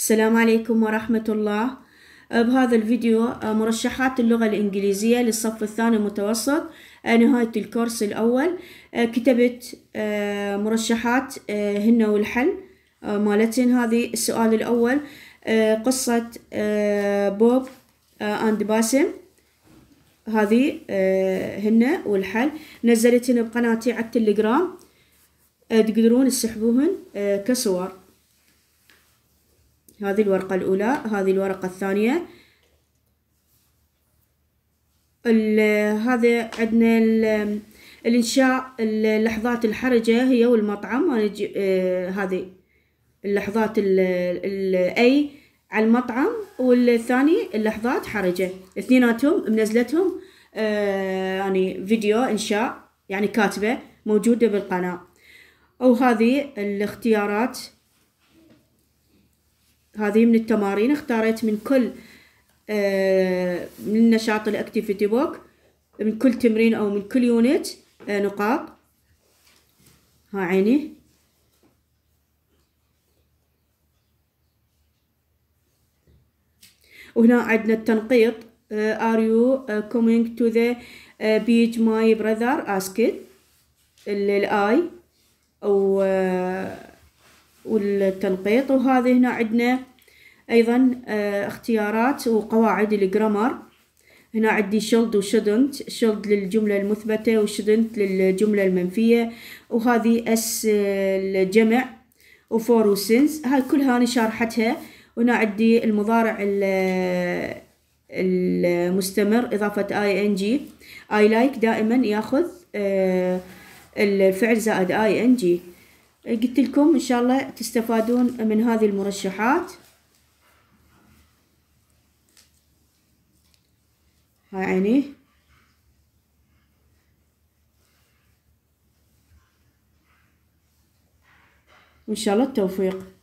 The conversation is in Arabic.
السلام عليكم ورحمة الله أه، بهذا الفيديو أه، مرشحات اللغة الإنجليزية للصف الثاني المتوسط أه، نهاية الكورس الأول كتبت مرشحات هن والحل مالتين هذه السؤال الأول قصة بوب أند باسم هذه هن والحل نزلتهن بقناتي على التليجرام تقدرون تسحبوهن كصور هذه الورقة الأولى هذه الورقة الثانية هذا عندنا الإنشاء اللحظات الحرجة هي والمطعم أنا آه هذه اللحظات الأي على المطعم والثاني اللحظات حرجة اثنيناتهم منزلتهم آه يعني فيديو إنشاء يعني كاتبة موجودة بالقناة وهذه الاختيارات هذه من التمارين اختاريت من كل آه، من النشاط الاكتيفيتي بوك من كل تمرين او من كل يونت آه، نقاط ها عيني وهنا عندنا التنقيط ار يو كومينج تو ذا بيج ماي براذر اسكيت الاي او آه، والتنقيط وهذه هنا عندنا أيضا آه، اختيارات وقواعد الجرامر هنا عندي شولد وشدنت شولد للجملة المثبتة وشدنت للجملة المنفية وهذه اس الجمع آه، وفور وسنس هاي كلها أنا شارحتها وهنا عندي المضارع آه، المستمر إضافة اي ان جي اي لايك دائما ياخذ الفعل زائد اي ان جي قلت لكم ان شاء الله تستفادون من هذه المرشحات هاي عينيه وإن شاء الله التوفيق